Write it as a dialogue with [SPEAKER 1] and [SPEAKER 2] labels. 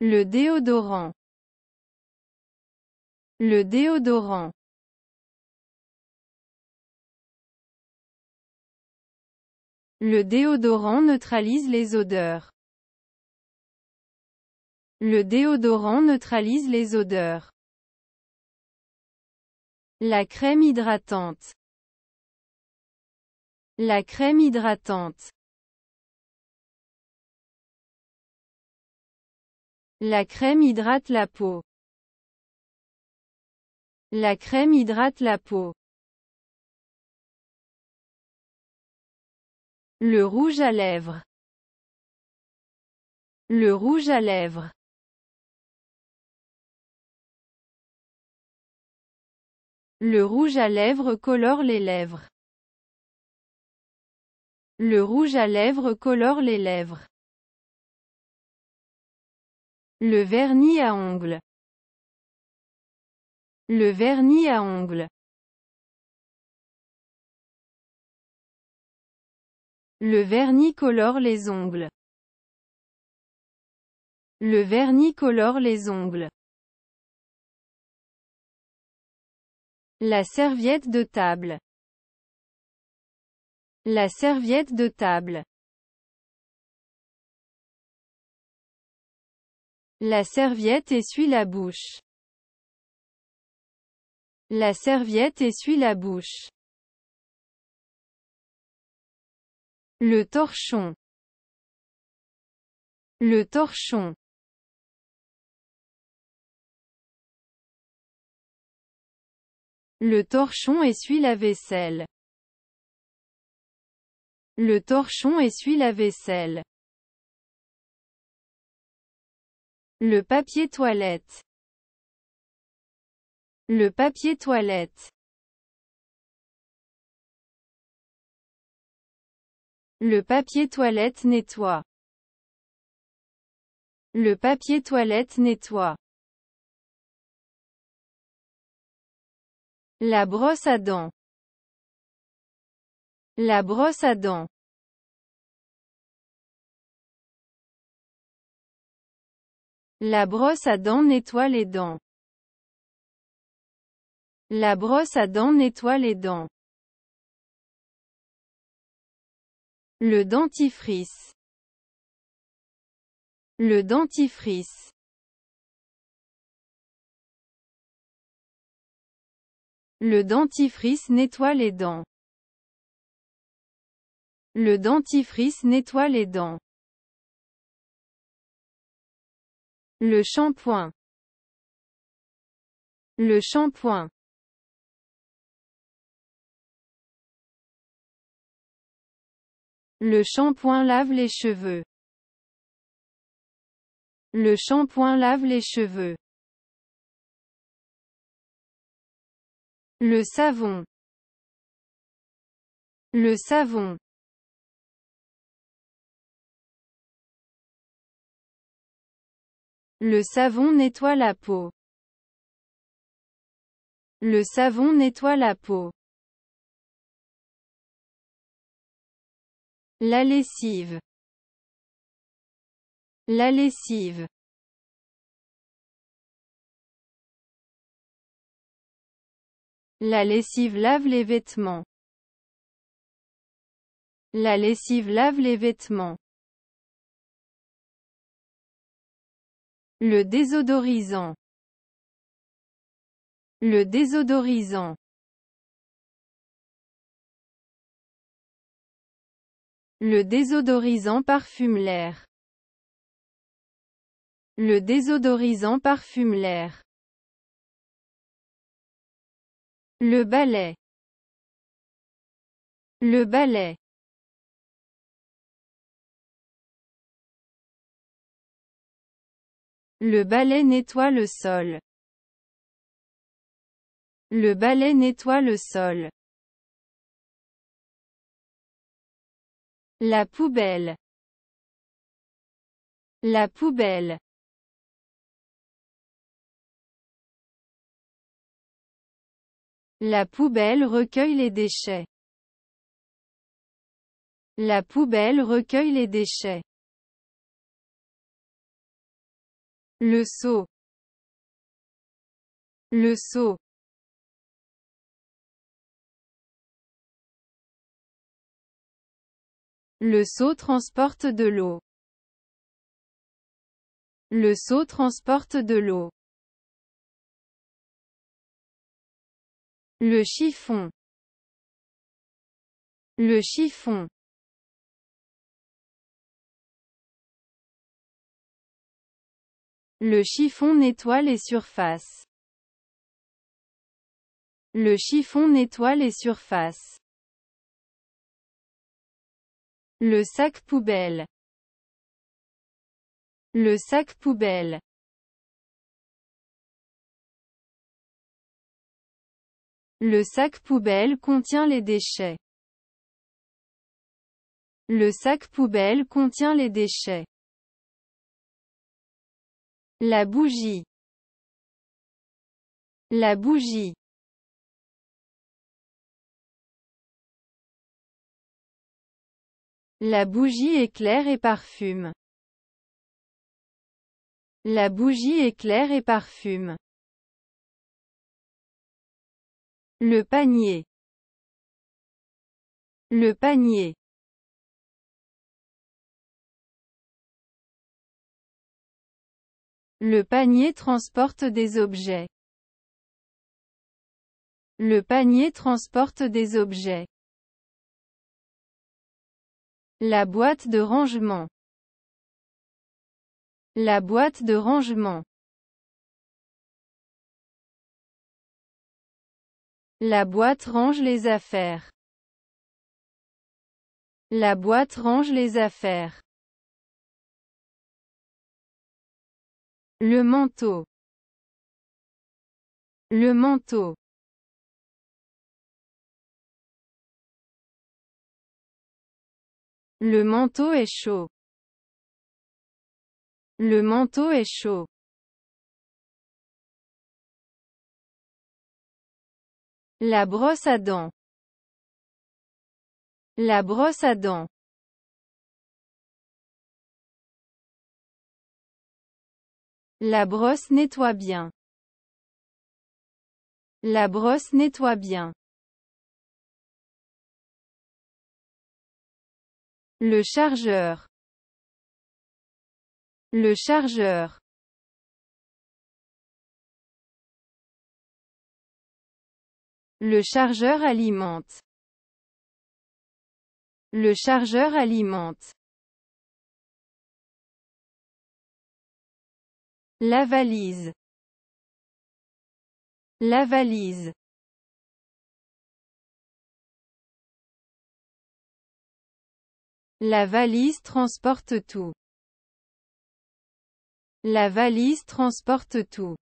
[SPEAKER 1] Le déodorant. Le déodorant. Le déodorant neutralise les odeurs. Le déodorant neutralise les odeurs. La crème hydratante. La crème hydratante. La crème hydrate la peau. La crème hydrate la peau. Le rouge à lèvres. Le rouge à lèvres. Le rouge à lèvres colore les lèvres. Le rouge à lèvres colore les lèvres. Le vernis à ongles. Le vernis à ongles. Le vernis colore les ongles. Le vernis colore les ongles. La serviette de table. La serviette de table. La serviette essuie la bouche. La serviette essuie la bouche. Le torchon. Le torchon. Le torchon essuie la vaisselle. Le torchon essuie la vaisselle. Le papier toilette. Le papier toilette. Le papier toilette nettoie. Le papier toilette nettoie. La brosse à dents. La brosse à dents. La brosse à dents nettoie les dents. La brosse à dents nettoie les dents. Le dentifrice. Le dentifrice. Le dentifrice nettoie les dents. Le dentifrice nettoie les dents. Le shampoing. Le shampoing. Le shampoing lave les cheveux. Le shampoing lave les cheveux. Le savon. Le savon. Le savon nettoie la peau. Le savon nettoie la peau. La lessive. La lessive. La lessive lave les vêtements. La lessive lave les vêtements. Le désodorisant. Le désodorisant. Le désodorisant parfume l'air. Le désodorisant parfume l'air. Le balai. Le balai. Le balai nettoie le sol. Le balai nettoie le sol. La poubelle. La poubelle. La poubelle recueille les déchets. La poubelle recueille les déchets. Le seau. Le seau. Le seau transporte de l'eau. Le seau transporte de l'eau. Le chiffon. Le chiffon. Le chiffon nettoie les surfaces. Le chiffon nettoie les surfaces. Le sac poubelle. Le sac poubelle. Le sac poubelle contient les déchets. Le sac poubelle contient les déchets. La bougie. La bougie. La bougie éclaire et parfume. La bougie éclaire et parfume. Le panier. Le panier. Le panier transporte des objets. Le panier transporte des objets. La boîte de rangement. La boîte de rangement. La boîte range les affaires. La boîte range les affaires. Le manteau. Le manteau. Le manteau est chaud. Le manteau est chaud. La brosse à dents. La brosse à dents. La brosse nettoie bien. La brosse nettoie bien. Le chargeur. Le chargeur. Le chargeur alimente. Le chargeur alimente. La valise. La valise. La valise transporte tout. La valise transporte tout.